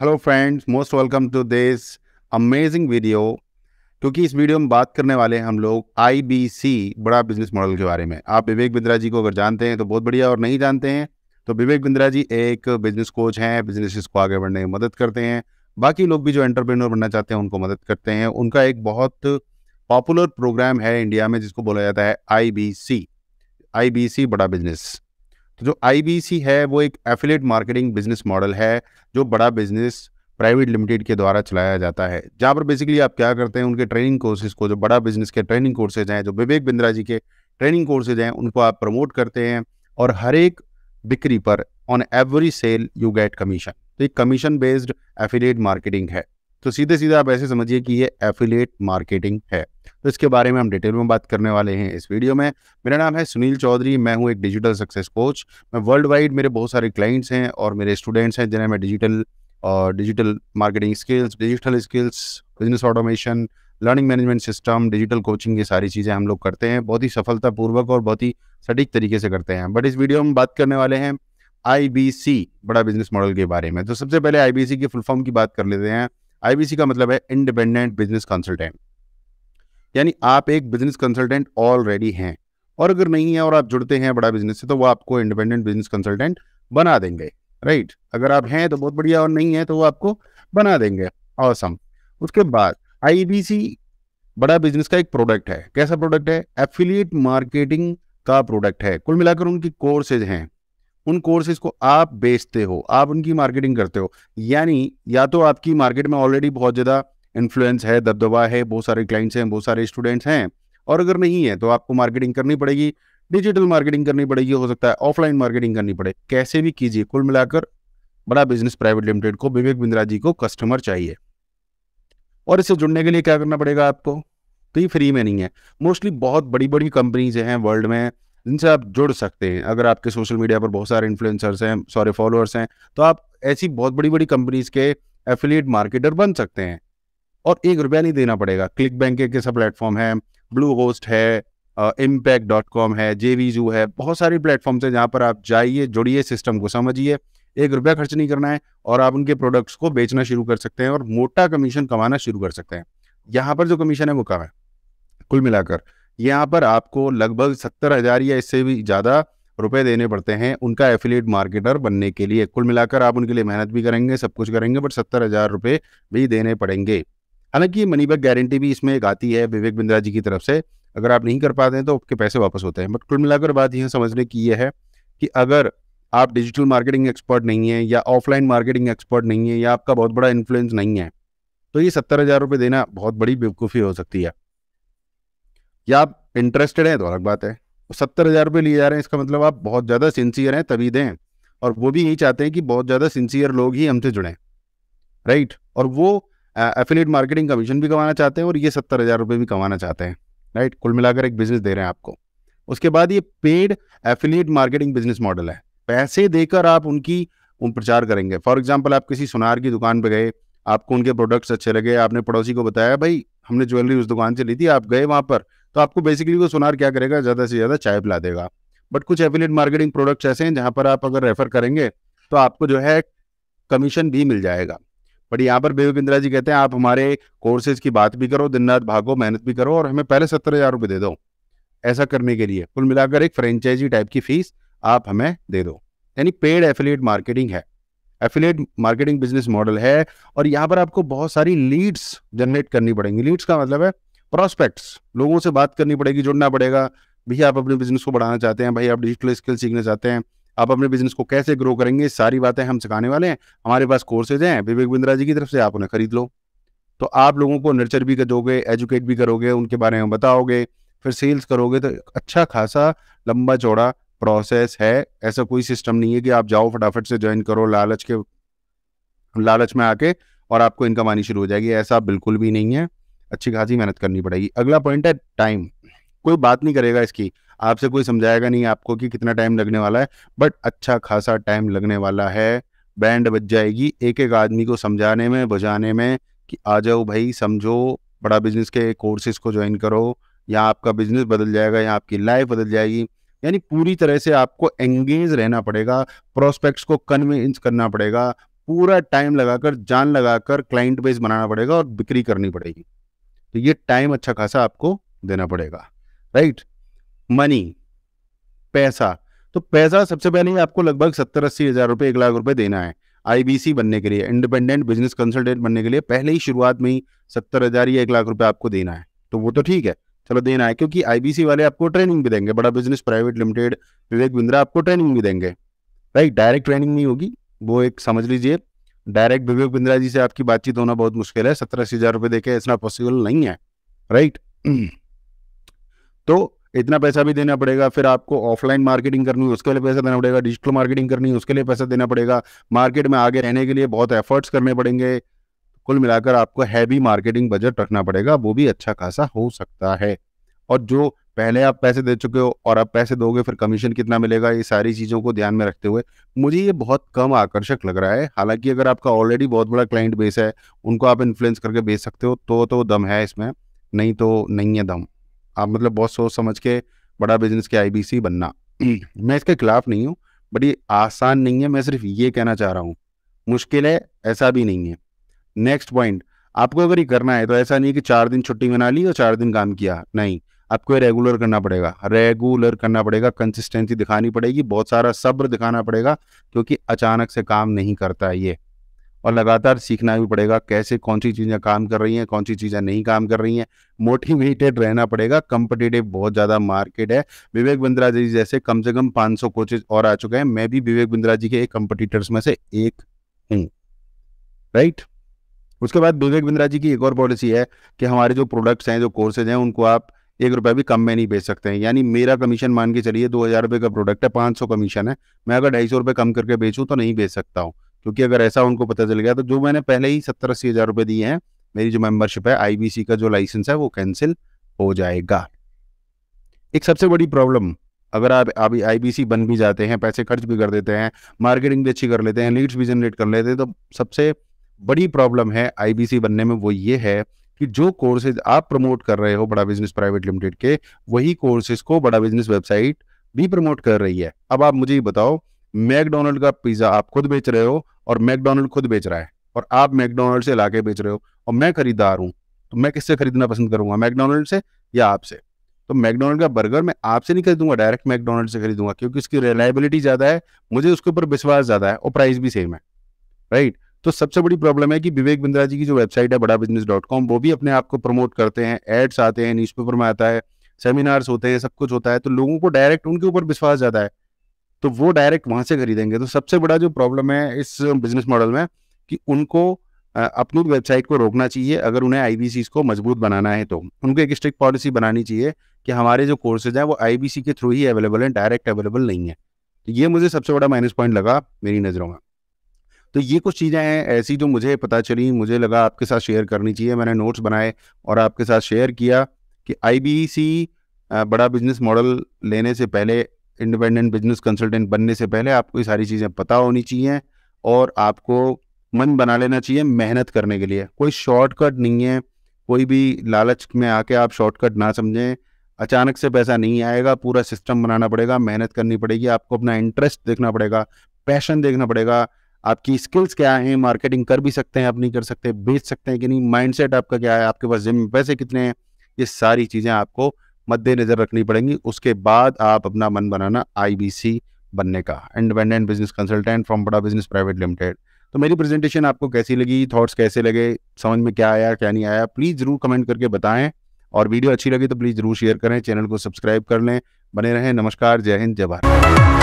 hello friends most welcome to this amazing video क्योंकि इस video में बात करने वाले हैं हम लोग आईबीसी बड़ा बिजनेस मॉडल के बारे में आप विवेक बिंद्रा जी को अगर जानते हैं तो बहुत बढ़िया और नहीं जानते हैं तो विवेक बिंद्रा जी एक बिजनेस कोच हैं बिजनेस को आगे बढ़ने में मदद करते हैं बाकी लोग भी जो एंटरप्रेन्योर बनना चाहते हैं उनको मदद करते हैं उनका एक बहुत पॉपुलर प्रोग्राम है इंडिया में जिसको बोला जाता है आई आईबीसी बड़ा बिजनेस तो जो आईबीसी है वो एक एफिलेट मार्केटिंग बिजनेस मॉडल है जो बड़ा बिजनेस प्राइवेट लिमिटेड के द्वारा चलाया जाता है जहाँ पर बेसिकली आप क्या करते हैं उनके ट्रेनिंग कोर्सेज को जो बड़ा बिजनेस के ट्रेनिंग कोर्सेज हैं जो विवेक बिंद्रा जी के ट्रेनिंग कोर्सेज हैं उनको आप प्रमोट करते हैं और हर एक बिक्री पर on every sale you get commission तो एक कमीशन बेस्ड एफिलेट मार्केटिंग है तो सीधे सीधे आप ऐसे समझिए कि ये एफिलेट मार्केटिंग है तो इसके बारे में हम डिटेल में बात करने वाले हैं इस वीडियो में मेरा नाम है सुनील चौधरी मैं हूँ एक डिजिटल सक्सेस कोच मैं वर्ल्ड वाइड मेरे बहुत सारे क्लाइंट्स हैं और मेरे स्टूडेंट्स हैं जिन्हें मैं डिजिटल और digital marketing skills digital skills business automation learning management system digital coaching ये सारी चीज़ें हम लोग करते हैं बहुत ही सफलतापूर्वक और बहुत ही सटीक तरीके से करते हैं बट इस वीडियो में बात करने वाले हैं आई बड़ा बिजनेस मॉडल के बारे में तो सबसे पहले आई की फुल फॉर्म की बात कर लेते हैं आईबीसी का मतलब है इंडिपेंडेंट बिजनेस कंसल्टेंट यानी आप एक बिजनेस कंसल्टेंट ऑलरेडी हैं और अगर नहीं है और आप जुड़ते हैं बड़ा बिजनेस से तो वो आपको इंडिपेंडेंट बिजनेस कंसल्टेंट बना देंगे राइट अगर आप हैं तो बहुत बढ़िया और नहीं है तो वो आपको बना देंगे औसम उसके बाद आईबीसी बड़ा बिजनेस का एक प्रोडक्ट है कैसा प्रोडक्ट है एफिलिएट मार्केटिंग का प्रोडक्ट है कुल मिलाकर उनकी कोर्सेज हैं उन कोर्सेज को आप बेचते हो आप उनकी मार्केटिंग करते हो यानी या तो आपकी मार्केट में ऑलरेडी बहुत ज़्यादा इन्फ्लुएंस है दबदबा है बहुत सारे क्लाइंट्स हैं बहुत सारे स्टूडेंट्स हैं और अगर नहीं है तो आपको मार्केटिंग करनी पड़ेगी डिजिटल मार्केटिंग करनी पड़ेगी हो सकता है ऑफलाइन मार्केटिंग करनी पड़े कैसे भी कीजिए कुल मिलाकर बड़ा बिजनेस प्राइवेट लिमिटेड को विवेक बिंद्रा जी को कस्टमर चाहिए और इससे जुड़ने के लिए क्या करना पड़ेगा आपको तो ये फ्री में नहीं है मोस्टली बहुत बड़ी बड़ी कंपनीज हैं वर्ल्ड में जिनसे आप जुड़ सकते हैं अगर आपके सोशल मीडिया पर बहुत सारे इन्फ्लुएंसर्स हैं सॉरी फॉलोअर्स हैं तो आप ऐसी बहुत बड़ी बड़ी कंपनीज के एफिलिएट मार्केटर बन सकते हैं और एक रुपया नहीं देना पड़ेगा क्लिक बैंक के सब प्लेटफॉर्म है ब्लू होस्ट है इम्पैक्ट डॉट कॉम है जे जू है बहुत सारी प्लेटफॉर्म्स हैं जहाँ पर आप जाइए जुड़िए सिस्टम को समझिए एक रुपया खर्च नहीं करना है और आप उनके प्रोडक्ट्स को बेचना शुरू कर सकते हैं और मोटा कमीशन कमाना शुरू कर सकते हैं यहाँ पर जो कमीशन है वो कम है कुल मिलाकर यहाँ पर आपको लगभग सत्तर हज़ार या इससे भी ज़्यादा रुपए देने पड़ते हैं उनका एफिलेट मार्केटर बनने के लिए कुल मिलाकर आप उनके लिए मेहनत भी करेंगे सब कुछ करेंगे बट सत्तर हज़ार रुपये भी देने पड़ेंगे हालांकि मनी बैक गारंटी भी इसमें एक आती है विवेक बिंद्रा जी की तरफ से अगर आप नहीं कर पाते हैं तो आपके पैसे वापस होते हैं बट कुल मिलाकर बात यह समझने की यह है कि अगर आप डिजिटल मार्केटिंग एक्सपर्ट नहीं है या ऑफलाइन मार्केटिंग एक्सपर्ट नहीं है या आपका बहुत बड़ा इन्फ्लुएंस नहीं है तो ये सत्तर हज़ार रुपये देना बहुत बड़ी बेवकूफ़ी हो सकती है या आप इंटरेस्टेड हैं तो अलग बात है सत्तर हज़ार रुपये लिए जा रहे हैं इसका मतलब आप बहुत ज़्यादा सिंसियर हैं तभी दें और वो भी यही चाहते हैं कि बहुत ज़्यादा सिंसियर लोग ही हमसे जुड़ें राइट और वो एफिलेट मार्केटिंग कमीशन भी कमाना चाहते हैं और ये सत्तर हज़ार रुपये भी कमाना चाहते हैं राइट कुल मिलाकर एक बिजनेस दे रहे हैं आपको उसके बाद ये paid affiliate marketing business model है पैसे देकर आप उनकी उन प्रचार करेंगे फॉर एग्जाम्पल आप किसी सुनार की दुकान पर गए आपको उनके प्रोडक्ट्स अच्छे लगे आपने पड़ोसी को बताया भाई हमने ज्वेलरी उस दुकान से ली थी आप गए वहाँ पर तो आपको बेसिकली वो सुनार क्या करेगा ज़्यादा से ज़्यादा चाय पिला देगा बट कुछ एफिलेट मार्केटिंग प्रोडक्ट्स ऐसे हैं जहां पर आप अगर रेफर करेंगे तो आपको जो है कमीशन भी मिल जाएगा बट यहाँ पर बेबी बिंद्रा जी कहते हैं आप हमारे कोर्सेज की बात भी करो दिन रात भागो मेहनत भी करो और हमें पहले सत्तर हज़ार रुपये दे दो ऐसा करने के लिए कुल मिलाकर एक फ्रेंचाइजी टाइप की फीस आप हमें दे दो यानी पेड एफिलेट मार्केटिंग है एफिलेट मार्केटिंग बिजनेस मॉडल है और यहाँ पर आपको बहुत सारी लीड्स जनरेट करनी पड़ेंगी लीड्स का मतलब है प्रोस्पेक्ट्स लोगों से बात करनी पड़ेगी जुड़ना पड़ेगा भैया आप अपने बिजनेस को बढ़ाना चाहते हैं भाई आप डिजिटल स्किल सीखना चाहते हैं आप अपने बिजनेस को कैसे ग्रो करेंगे सारी बातें हम सिखाने वाले हैं हमारे पास कोर्सेज हैं विवेक बिंद्रा जी की तरफ से आप उन्हें खरीद लो तो आप लोगों को नर्चर भी कर दोगे एजुकेट भी करोगे उनके बारे में बताओगे फिर सेल्स करोगे तो अच्छा खासा लंबा चौड़ा प्रोसेस है ऐसा कोई सिस्टम नहीं है कि आप जाओ फटाफट से ज्वाइन करो लालच के लालच में आके और आपको इनकम आनी शुरू हो जाएगी ऐसा बिल्कुल भी नहीं है अच्छी खासी मेहनत करनी पड़ेगी अगला पॉइंट है टाइम कोई बात नहीं करेगा इसकी आपसे कोई समझाएगा नहीं आपको कि कितना टाइम लगने वाला है बट अच्छा खासा टाइम लगने वाला है बैंड बज जाएगी एक एक आदमी को समझाने में बुझाने में कि आ जाओ भाई समझो बड़ा बिजनेस के कोर्सेज को ज्वाइन करो या आपका बिजनेस बदल जाएगा या आपकी लाइफ बदल जाएगी यानी पूरी तरह से आपको एंगेज रहना पड़ेगा प्रोस्पेक्ट्स को कन्विंस करना पड़ेगा पूरा टाइम लगाकर जान लगाकर क्लाइंट बेस बनाना पड़ेगा और बिक्री करनी पड़ेगी तो ये टाइम अच्छा खासा आपको देना पड़ेगा राइट मनी पैसा तो पैसा सबसे पहले आपको लगभग सत्तर अस्सी हज़ार रुपये एक लाख रुपए देना है आईबीसी बनने के लिए इंडिपेंडेंट बिजनेस कंसल्टेंट बनने के लिए पहले ही शुरुआत में ही सत्तर हज़ार या एक लाख रुपए आपको देना है तो वो तो ठीक है चलो देना है क्योंकि आईबीसी वाले आपको ट्रेनिंग भी देंगे Bada business private limited Vivek Bindra आपको ट्रेनिंग भी देंगे राइट डायरेक्ट ट्रेनिंग नहीं होगी वो एक समझ लीजिए डायरेक्ट विवेक बिंद्रा जी से आपकी बातचीत होना बहुत मुश्किल है सत्रह अस्सी हजार रुपये देके इतना पॉसिबल नहीं है राइट तो इतना पैसा भी देना पड़ेगा फिर आपको ऑफलाइन मार्केटिंग करनी है उसके लिए पैसा देना पड़ेगा डिजिटल मार्केटिंग करनी है उसके लिए पैसा देना पड़ेगा मार्केट में आगे रहने के लिए बहुत एफर्ट्स करने पड़ेंगे कुल मिलाकर आपको हैवी मार्केटिंग बजट रखना पड़ेगा वो भी अच्छा खासा हो सकता है और जो पहले आप पैसे दे चुके हो और आप पैसे दोगे फिर कमीशन कितना मिलेगा ये सारी चीज़ों को ध्यान में रखते हुए मुझे ये बहुत कम आकर्षक लग रहा है हालांकि अगर आपका ऑलरेडी बहुत बड़ा क्लाइंट बेस है उनको आप इन्फ्लुएंस करके बेच सकते हो तो तो दम है इसमें नहीं तो नहीं है दम आप मतलब बहुत सोच समझ के बड़ा बिजनेस के आई बनना मैं इसके खिलाफ नहीं हूँ बट ये आसान नहीं है मैं सिर्फ ये कहना चाह रहा हूँ मुश्किल है ऐसा भी नहीं है नेक्स्ट पॉइंट आपको अगर ये करना है तो ऐसा नहीं कि चार दिन छुट्टी मना ली और चार दिन काम किया नहीं आपको रेगुलर करना पड़ेगा रेगुलर करना पड़ेगा कंसिस्टेंसी दिखानी पड़ेगी बहुत सारा सब्र दिखाना पड़ेगा क्योंकि अचानक से काम नहीं करता है ये और लगातार सीखना भी पड़ेगा कैसे कौन सी चीज़ें काम कर रही हैं कौन सी चीज़ें नहीं काम कर रही हैं मोटिवेटेड रहना पड़ेगा कंपटिटिव बहुत ज़्यादा मार्केट है विवेक बिंद्रा जी जैसे कम से कम 500 कोचेज और आ चुके हैं मैं भी विवेक बिंद्रा जी के एक कंपटीटर्स में से एक हूँ राइट उसके बाद विवेक बिंद्रा जी की एक और पॉलिसी है कि हमारे जो प्रोडक्ट्स हैं जो कोर्सेज हैं उनको आप एक रुपया भी कम में नहीं बेच सकते हैं यानी मेरा कमीशन मान के चलिए दो हज़ार रुपये का प्रोडक्ट है पाँच सौ कमीशन है मैं अगर ढाई सौ रुपये कम करके बेचूँ तो नहीं बेच सकता हूँ क्योंकि अगर ऐसा उनको पता चल गया तो जो मैंने पहले ही सत्तर अस्सी हज़ार रुपये दिए हैं मेरी जो मेम्बरशिप है सी का जो लाइसेंस है वो कैंसिल हो जाएगा एक सबसे बड़ी प्रॉब्लम अगर आप अभी सी बन भी जाते हैं पैसे खर्च भी कर देते हैं मार्केटिंग भी अच्छी कर लेते हैं लीड्स भी जनरेट कर लेते हैं तो सबसे बड़ी प्रॉब्लम है सी बनने में वो ये है कि जो कोर्सेज आप प्रमोट कर रहे हो बड़ा बिजनेस प्राइवेट लिमिटेड के वही कोर्सेज को बड़ा बिजनेस वेबसाइट भी प्रमोट कर रही है अब आप मुझे बताओ मैकडोनल्ड का पिज्जा आप खुद बेच रहे हो और मैकडोनल्ड खुद बेच रहा है और आप मैकडोनल्ड से ला बेच रहे हो और मैं खरीदार हूँ तो मैं किससे खरीदना पसंद करूंगा मैकडोनल्ड से या आपसे तो मैकडोनल्ड का बर्गर मैं आपसे नहीं खरीदूंगा डायरेक्ट मैकडोनल्ड से खरीदूंगा क्योंकि उसकी रिलायबिलिटी ज़्यादा है मुझे उसके ऊपर विश्वास ज़्यादा है और प्राइस भी सेम है राइट तो सबसे बड़ी प्रॉब्लम है कि विवेक बिंद्रा जी की जो वेबसाइट है बड़ा बिजनेस डॉट कॉम वो भी अपने आप को प्रमोट करते हैं एड्स आते हैं पेपर में आता है सेमिनार्स होते हैं सब कुछ होता है तो लोगों को डायरेक्ट उनके ऊपर विश्वास ज़्यादा है तो वो डायरेक्ट वहाँ से खरीदेंगे तो सबसे बड़ा जो प्रॉब्लम है इस बिजनेस मॉडल में कि उनको अपनी वेबसाइट को रोकना चाहिए अगर उन्हें आई को मजबूत बनाना है तो उनको एक स्ट्रिक्ट पॉलिसी बनानी चाहिए कि हमारे जो कोर्सेज हैं वो आई के थ्रू ही अवेलेबल हैं डायरेक्ट अवेलेबल नहीं है तो ये मुझे सबसे बड़ा माइनस पॉइंट लगा मेरी नज़रों में तो ये कुछ चीज़ें हैं ऐसी जो मुझे पता चली मुझे लगा आपके साथ शेयर करनी चाहिए मैंने नोट्स बनाए और आपके साथ शेयर किया कि आई e बड़ा बिजनेस मॉडल लेने से पहले इंडिपेंडेंट बिजनेस कंसल्टेंट बनने से पहले आपको ये सारी चीज़ें पता होनी चाहिए और आपको मन बना लेना चाहिए मेहनत करने के लिए कोई शॉर्टकट नहीं है कोई भी लालच में आके आप शॉर्टकट ना समझें अचानक से पैसा नहीं आएगा पूरा सिस्टम बनाना पड़ेगा मेहनत करनी पड़ेगी आपको अपना इंटरेस्ट देखना पड़ेगा पैशन देखना पड़ेगा आपकी स्किल्स क्या है मार्केटिंग कर भी सकते हैं आप नहीं कर सकते बेच सकते हैं कि नहीं माइंडसेट आपका क्या है आपके पास जिम में पैसे कितने हैं ये सारी चीज़ें आपको मद्देनज़र रखनी पड़ेंगी उसके बाद आप अपना मन बनाना आई बनने का independent business consultant from Bada business private limited तो मेरी प्रेजेंटेशन आपको कैसी लगी थॉट्स कैसे लगे समझ में क्या आया क्या नहीं आया प्लीज़ ज़रूर कमेंट करके बताएं और वीडियो अच्छी लगी तो प्लीज़ ज़रूर शेयर करें चैनल को सब्सक्राइब कर लें बने रहें नमस्कार जय हिंद जय भारत